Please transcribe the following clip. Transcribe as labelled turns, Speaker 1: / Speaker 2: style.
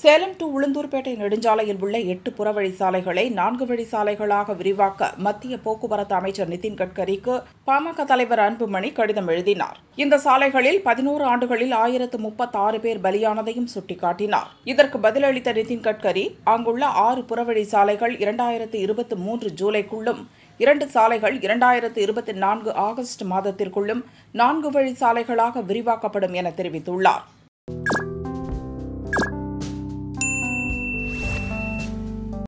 Speaker 1: Salem to Ulundurpet நெடுஞ்சாலையில் உள்ள எட்டு புறவழி சாலைகளை நான்கு வழி சாலைகளாக விரிவாக்க மத்திய போக்குவரத்து அமைச்சர் நிதின் கட்கரிக்கு பாமக தலைவர் அன்புமணி கடிதம் எழுதினார் இந்த சாலைகளில் பதினோரு ஆண்டுகளில் ஆயிரத்து முப்பத்தாறு பேர் பலியானதையும் சுட்டிக்காட்டினார் இதற்கு பதிலளித்த நிதின் கட்கரி அங்குள்ள ஆறு புறவழி சாலைகள் இரண்டாயிரத்து இருபத்தி மூன்று ஜூலைக்குள்ளும் இரண்டு சாலைகள் இரண்டாயிரத்து இருபத்தி நான்கு ஆகஸ்ட் மாதத்திற்குள்ளும் நான்கு வழி சாலைகளாக விரிவாக்கப்படும் என தெரிவித்துள்ளார்